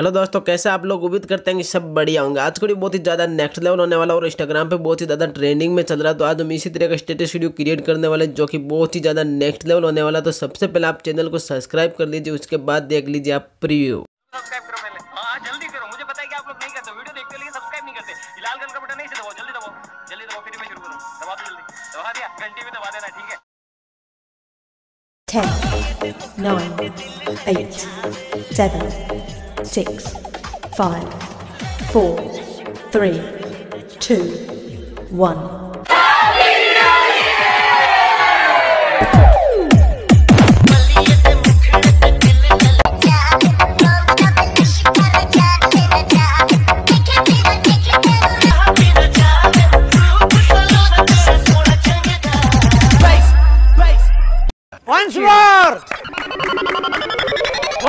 Hello दोस्तों कैसे आप लोग उम्मीद करते हैं कि सब बढ़िया होंगे आज कड़ी बहुत ही ज़्यादा नेक्स्ट लेवल होने वाला और इंस्टाग्राम पे बहुत ही ज़्यादा ट्रेंडिंग में चल रहा है तो आज हम इसी तरह का स्टेटस वीडियो क्रिएट करने वाले जो कि बहुत ही ज़्यादा नेक्स्ट लेवल होने वाला तो सबसे पहले आप चैनल को सब्सक्राइब कर लीजिए उसके बाद देख लीजिए आप प्रीव्यू हाँ, Ten, nine, eight, seven, six, five, four, three, two, one. Once more!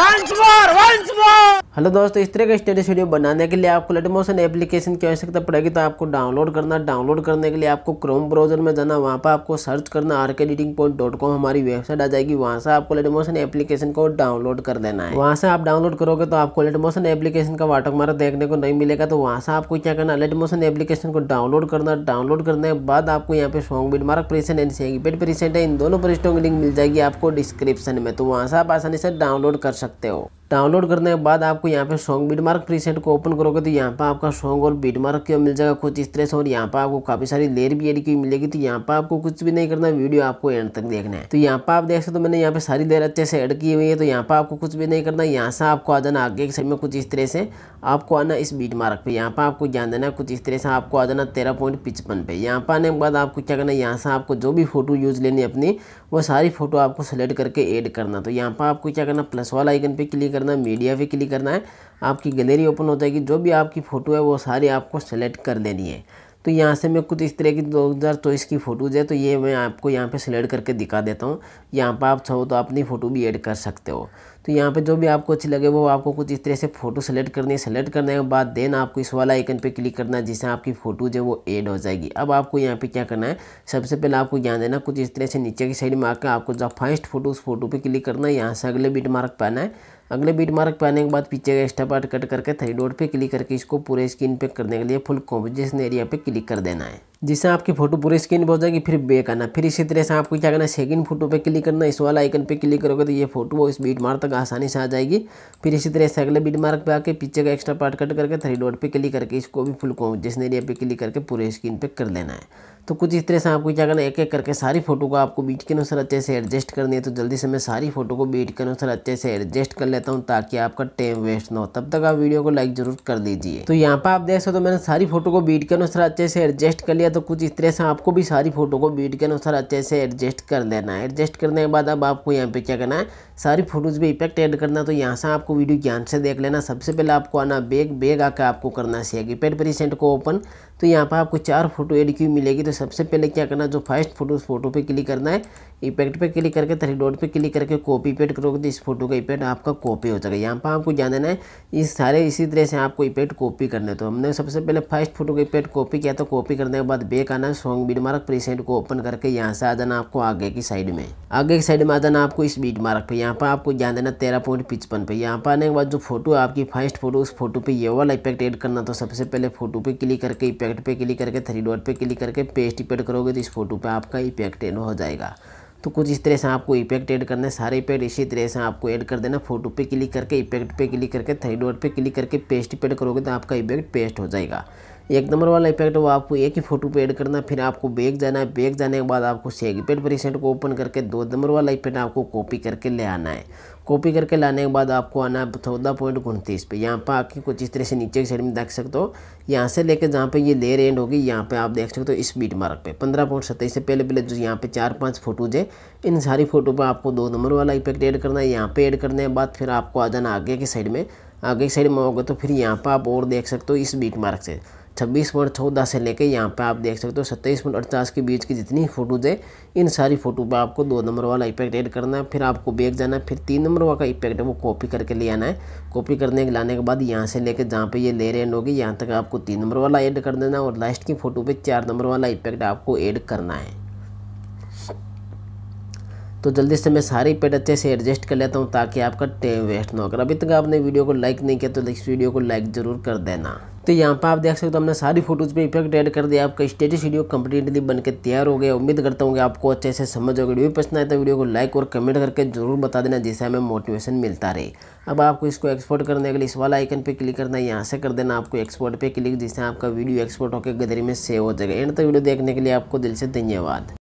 Hello दोस्तों इस तरह का स्टेटस वीडियो बनाने के लिए आपको लेट मोशन एप्लीकेशन की आवश्यकता पड़ेगी तो आपको डाउनलोड करना डाउनलोड करने के लिए आपको क्रोम ब्राउजर में जाना वहाँ पर आपको सर्च करना R K editing point dot com हमारी वेबसाइट आ जाएगी वहाँ से आपको लेट मोशन एप्लीकेशन को डाउनलोड कर देना है वहाँ से आप डाउनलोड करोगे तो आपको लेट मोशन एप्लीकेशन का वाटक मारा देखने को नहीं मिलेगा तो वहाँ से आपको क्या करना लेट मोशन एप्लीकेशन को डाउनलोड करना डाउनलोड करने के बाद आपको यहाँ पे song beat mark preset and song preset है इन दोनों पर की लिंक मिल जाएगी आपको डिस्क्रिप्शन में तो वहाँ से आप आसानी से डाउनलोड कर सकते ゃっよ डाउनलोड करने के बाद आपको यहाँ पे सॉन्ग बीटमार्क प्रीसेट को ओपन करोगे तो यहाँ पर आपका सॉन्ग और बीटमार्क क्यों मिल जाएगा कुछ इस तरह से और यहाँ पर आपको काफ़ी सारी लेर भी एड की मिलेगी तो यहाँ पर आपको कुछ भी नहीं करना वीडियो आपको एंड तक देखना है तो यहाँ पर आप देख सकते हो मैंने यहाँ पे सारी लेयर अच्छे से एड की हुई है तो यहाँ पर आपको कुछ भी नहीं करना यहाँ से आपको आ जाना आगे के समय कुछ इस तरह से आपको आना इस बीट मार्क पर यहाँ पर आपको ध्यान देना कुछ इस तरह से आपको आ जाना तेरह पॉइंट पिचपन पे यहाँ पर आने के बाद आपको क्या करना यहाँ से आपको जो भी फोटो यूज लेनी अपनी वो सारी फोटो आपको सेलेक्ट करके एड करना तो यहाँ पर आपको क्या करना प्लस वाला आइकन पर क्लिक करना है मीडिया पे क्लिक करना है आपकी गैलरी ओपन हो जाएगी जो भी आपकी फ़ोटो है वो सारी आपको सेलेक्ट कर देनी है तो यहाँ से मैं कुछ इस तरह की दो हज़ार चौबीस की फ़ोटोज़ है तो ये मैं आपको यहाँ पे सिलेक्ट करके दिखा देता हूँ यहाँ पर आप चाहो तो अपनी फ़ोटो भी ऐड कर सकते हो तो यहाँ पे जो भी आपको अच्छी लगे वो आपको कुछ इस तरह से फ़ोटो सेलेक्ट करनी है सेलेक्ट करने के बाद देन आपको इस वाला आइकन पे क्लिक करना है जिससे आपकी फ़ोटोज है वो एड हो जाएगी अब आपको यहाँ पर क्या करना है सबसे पहले आपको यहाँ देना कुछ इस तरह से नीचे की साइड में आकर आपको जब फर्स्ट फोटो उस फोटो पर क्लिक करना है यहाँ से अगले बीट मार्क पाना है अगले बीट मार्क पे आने के बाद पीछे का एक्स्ट्रा पार्ट कट करके थ्री डॉट पे क्लिक करके इसको पूरे स्क्रीन पे करने के लिए फुल कॉम्पोजिशन एरिया पे क्लिक कर देना है जिससे आपकी फोटो पूरी स्क्रीन पर हो जाएगी फिर बैक आना फिर इसी तरह से आपको क्या करना सेकंड फोटो पे क्लिक करना इस वाला आइकन पे क्लिक करोगे तो ये फोटो इस बीट मार्क तक आसानी से आ जाएगी फिर इसी तरह से अगले बीट मार्क पे आके पीछे का एक्स्ट्रा पार्ट कट करके थ्री डॉट पे क्लिक करके इसको भी फुल कॉम्पिटेशन एरिया पे क्लिक करके पूरे स्क्रीन पर कर लेना है तो कुछ इस तरह से आपको क्या करना है एक एक करके सारी फोटो को आपको बीट के अनुसार अच्छे से एडजस्ट करनी है तो जल्दी से मैं सारी फोटो को बीट के अनुसार अच्छे से एडजस्ट कर लेता हूँ ताकि आपका टाइम वेस्ट ना हो तब तक आप वीडियो को लाइक जरूर कर दीजिए तो यहाँ पर आप देख सकते हो मैंने सारी फोटो को बीट के अनुसार अच्छे से एडजस्ट कर लिया गया तो कुछ इस तरह से आपको भी सारी फ़ोटो को बीट के अनुसार अच्छे से एडजस्ट कर लेना है एडजस्ट करने के बाद अब आपको यहाँ पे क्या करना है सारी फ़ोटोज़ पे इफेक्ट ऐड करना तो यहाँ से आपको वीडियो ज्ञान से देख लेना सबसे पहले आपको आना बैग बैग आकर आपको करना चाहिए पेड परिसेंट को ओपन तो यहाँ पर आपको चार फोटो एड की मिलेगी तो सबसे पहले क्या करना जो फर्स्ट फोटो उस फोटो पर क्लिक करना है इफेक्ट पे क्लिक करके थ्री डॉट पे क्लिक करके कॉपी पेड करोगे तो इस फोटो का इफेक्ट आपका कॉपी हो जाएगा यहाँ पर आपको जान देना है इस सारे इसी तरह से आपको इफेक्ट कॉपी करना है तो हमने सबसे पहले फर्स्ट फोटो का इफेक्ट कॉपी किया तो कॉपी करने के बाद बैग आना सॉन्ग बीट मार्क प्रीसेंट को ओपन करके यहाँ से आ जाना आपको आगे की साइड में आगे की साइड में आ जाना आपको इस बीट मार्क पर यहाँ यहाँ पर आपको ध्यान देना तेरह पॉइंट पिचपन पर यहाँ पर आने के बाद जो फोटो है आपकी फर्स्ट फोटो उस फोटो पे ये वाला इफेक्ट ऐड करना तो सबसे पहले फोटो पे क्लिक करके इफेक्ट पे क्लिक करके थ्री डॉट पे क्लिक करके पेस्ट इपेड करोगे तो इस फोटो पे आपका इफेक्ट एड हो जाएगा तो कुछ इस तरह से आपको इफेक्ट ऐड है सारे इफेक्ट इसी तरह से आपको ऐड कर देना फोटो पे क्लिक करके इफेक्ट पे क्लिक करके थ्री डॉट पे क्लिक करके पेस्ट इपेड करोगे तो आपका इफेक्ट पेस्ट हो जाएगा एक नंबर वाला इफेक्ट वो आपको एक ही फोटो पे ऐड करना है फिर आपको बैग जाना है बैग जाने के बाद आपको सेगपेड परिसेंट को ओपन करके दो नंबर वाला इफेक्ट आपको कॉपी करके ले आना है कॉपी करके लाने के बाद आपको आना है चौदह पॉइंट उनतीस पे यहाँ पर आके कुछ इस तरह से नीचे की साइड में देख सकते हो यहाँ से लेकर जहाँ पे ये लेयर एंड होगी यहाँ पे आप देख सकते हो इस बीट मार्क पे पंद्रह पॉइंट सत्ताईस से पहले पहले जो यहाँ पे चार पांच फोटोज है इन सारी फोटो पर आपको दो नंबर वाला इफेक्ट ऐड करना है यहाँ पर ऐड करने के बाद फिर आपको आ जाना आगे की साइड में आगे की साइड में होगा तो फिर यहाँ पर आप और देख सकते हो इस बीट मार्क से छब्बीस पॉइंट चौदह से लेके यहाँ पे आप देख सकते हो सत्ताईस पॉइंट अड़तालीस के बीच की जितनी फ़ोटोज़ है इन सारी फ़ोटो पे आपको दो नंबर वाला इफेक्ट ऐड करना है फिर आपको बेग जाना है फिर तीन नंबर वाला इफेक्ट है वो कॉपी करके ले आना है कॉपी करने के लाने के बाद यहाँ से लेकर जहाँ पे ये लेयर एंड होगी यहाँ तक आपको तीन नंबर वाला ऐड कर देना और लास्ट की फ़ोटो पर चार नंबर वाला इफेक्ट आपको ऐड करना है तो जल्दी से मैं सारी पेड अच्छे से एडजस्ट कर लेता हूँ ताकि आपका टाइम वेस्ट ना हो अगर अभी तक आपने वीडियो को लाइक नहीं किया तो इस वीडियो को लाइक ज़रूर कर देना तो यहाँ पर आप देख सकते हो हमने सारी फोटोज़ पे इफेक्ट ऐड कर दिया आपका स्टेटस वीडियो कम्प्लीटली बन के तैयार हो गया उम्मीद करता हूँ कि आपको अच्छे से समझ हो वीडियो पसंद आए तो वीडियो को लाइक और कमेंट करके जरूर बता देना जिससे हमें मोटिवेशन मिलता रहे अब आपको इसको एक्सपोर्ट करने के लिए इस वाला आइकन पर क्लिक करना है यहाँ से कर देना आपको एक्सपोर्ट पर क्लिक जिससे आपका वीडियो एक्सपोर्ट होकर गदरी में सेव हो जाएगा एंड तक वीडियो देखने के लिए आपको दिल से धन्यवाद